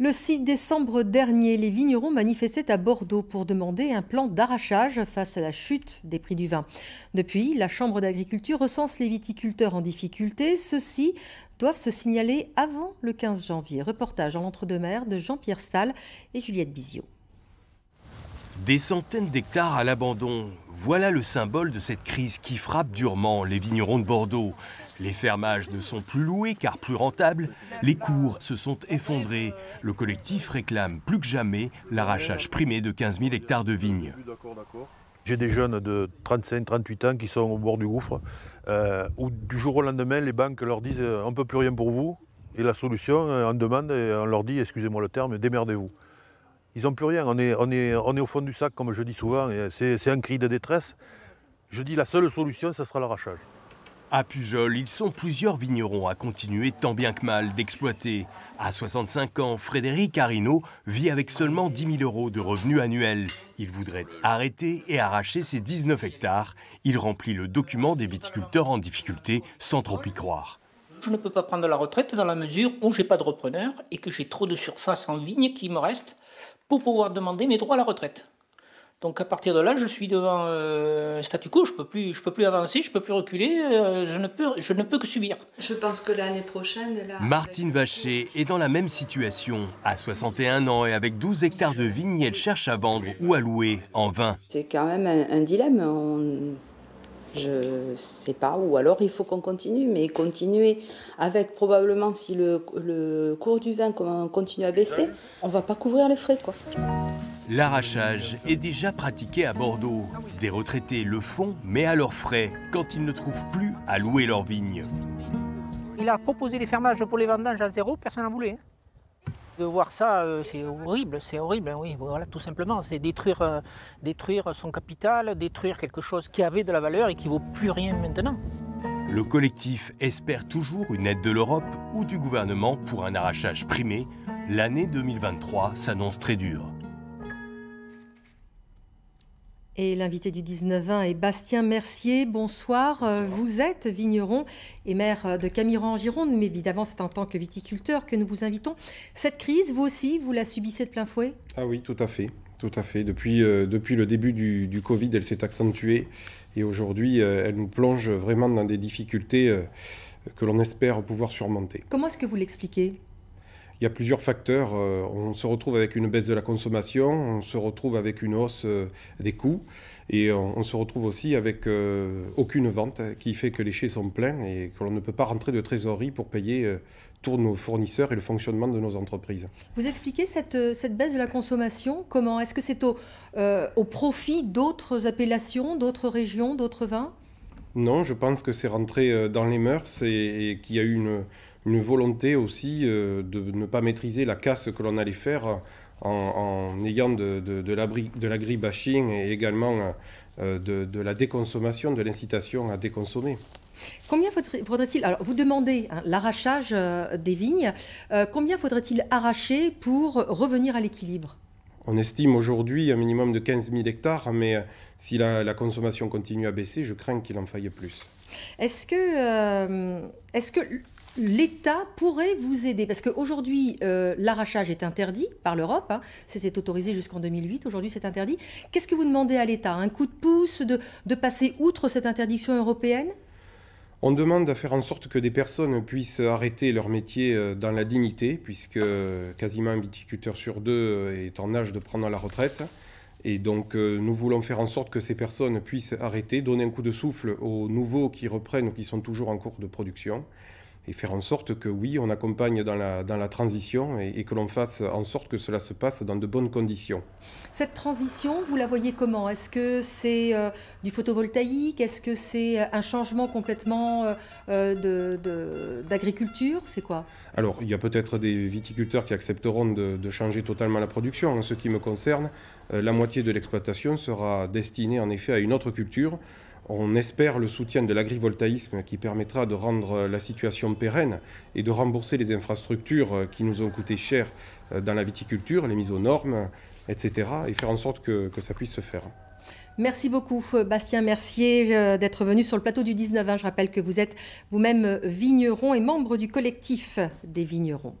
Le 6 décembre dernier, les vignerons manifestaient à Bordeaux pour demander un plan d'arrachage face à la chute des prix du vin. Depuis, la Chambre d'agriculture recense les viticulteurs en difficulté. Ceux-ci doivent se signaler avant le 15 janvier. Reportage en l'entre-deux-mers de Jean-Pierre Stahl et Juliette Biziot. Des centaines d'hectares à l'abandon. Voilà le symbole de cette crise qui frappe durement les vignerons de Bordeaux. Les fermages ne sont plus loués car plus rentables, les cours se sont effondrés. Le collectif réclame plus que jamais l'arrachage primé de 15 000 hectares de vignes. J'ai des jeunes de 35-38 ans qui sont au bord du gouffre, euh, Ou du jour au lendemain, les banques leur disent euh, on ne peut plus rien pour vous. Et la solution, on euh, demande et on leur dit, excusez-moi le terme, démerdez-vous. Ils n'ont plus rien, on est, on est au fond du sac, comme je dis souvent, c'est un cri de détresse. Je dis la seule solution, ce sera l'arrachage. À Pujol, ils sont plusieurs vignerons à continuer tant bien que mal d'exploiter. À 65 ans, Frédéric Arino vit avec seulement 10 000 euros de revenus annuels. Il voudrait arrêter et arracher ses 19 hectares. Il remplit le document des viticulteurs en difficulté sans trop y croire. Je ne peux pas prendre la retraite dans la mesure où j'ai pas de repreneur et que j'ai trop de surface en vigne qui me reste pour pouvoir demander mes droits à la retraite. Donc à partir de là, je suis devant un euh, statu quo, je ne peux, plus, peux plus avancer, je ne peux plus reculer, euh, je, ne peux, que subir. Je pense que l'année prochaine... Martine Vacher est dans la même situation. À 61 ans et avec 12 hectares de vignes, elle cherche à vendre ou à louer en vin. C'est quand même un, dilemme. Je ne sais pas, ou alors il faut qu'on continue, mais continuer avec probablement si le, cours du vin continue à baisser, on ne va pas couvrir les frais. quoi. L'arrachage est déjà pratiqué à Bordeaux. Des retraités le font, mais à leurs frais, quand ils ne trouvent plus à louer leurs vignes. Il a proposé des fermages pour les vendanges à zéro, personne n'en voulait. Hein. De voir ça, euh, c'est horrible, c'est horrible, hein, oui, voilà, tout simplement. C'est détruire, euh, détruire son capital, détruire quelque chose qui avait de la valeur et qui ne vaut plus rien maintenant. Le collectif espère toujours une aide de l'Europe ou du gouvernement pour un arrachage primé. L'année 2023 s'annonce très dure. Et l'invité du 19-20 est Bastien Mercier. Euh, Bonsoir. Vous êtes vigneron et maire euh, de camiron en Gironde, mais évidemment, c'est en tant que viticulteur que nous vous invitons. Cette crise, vous aussi, vous la subissez de plein fouet Ah oui, tout à fait. Tout à fait. Depuis, euh, depuis le début du, Covid, elle s'est accentuée et aujourd'hui, elle nous plonge vraiment dans des difficultés que l'on espère pouvoir surmonter. Comment est-ce que vous l'expliquez il y a plusieurs facteurs. Euh, on se retrouve avec une baisse de la consommation, on se retrouve avec une hausse euh, des coûts et on, se retrouve aussi avec euh, aucune vente hein, qui fait que les chais sont pleins et que l'on ne peut pas rentrer de trésorerie pour payer tous nos fournisseurs et le fonctionnement de nos entreprises. Vous expliquez cette, baisse de la consommation Comment Est-ce que c'est au, au profit d'autres appellations, d'autres régions, d'autres vins non, je pense que c'est rentré dans les mœurs et qu'il y a eu une, une volonté aussi euh, de ne pas maîtriser la casse que l'on allait faire en, ayant de, de, de l'agribashing et également euh, de, la déconsommation, de l'incitation à déconsommer. Combien faudrait-il Alors, vous demandez hein, l'arrachage euh, des vignes. combien faudrait-il arracher pour revenir à l'équilibre On estime aujourd'hui un minimum de 15 000 hectares, mais si la, la, consommation continue à baisser, je crains qu'il en faille plus. Est-ce que, est-ce que l'État pourrait vous aider Parce qu'aujourd'hui, euh, l'arrachage est interdit par l'Europe. Hein. C'était autorisé jusqu'en 2008. Aujourd'hui, c'est interdit. Qu'est-ce que vous demandez à l'État Un coup de pouce de, passer outre cette interdiction européenne on demande à faire en sorte que des personnes puissent arrêter leur métier euh, dans la dignité, puisque euh, quasiment un viticulteur sur deux est en âge de prendre la retraite. Et donc, nous voulons faire en sorte que ces personnes puissent arrêter, donner un coup de souffle aux nouveaux qui reprennent ou qui sont toujours en cours de production et faire en sorte que oui, on accompagne dans la, transition et, que l'on fasse en sorte que cela se passe dans de bonnes conditions. Cette transition, vous la voyez comment Est-ce que c'est euh, du photovoltaïque Est-ce que c'est euh, un changement complètement euh, d'agriculture C'est quoi Alors, il y a peut-être des viticulteurs qui accepteront de, changer totalement la production. En ce qui me concerne, la moitié de l'exploitation sera destinée en effet à une autre culture. On espère le soutien de l'agrivoltaïsme qui permettra de rendre euh, la situation pérenne et de rembourser les infrastructures euh, qui nous ont coûté cher euh, dans la viticulture, les mises aux normes, etc. et faire en sorte que, ça puisse se faire. Merci beaucoup, Bastien Mercier, d'être venu sur le plateau du 19. Hein, je rappelle que vous êtes vous-même vigneron et membre du collectif des vignerons.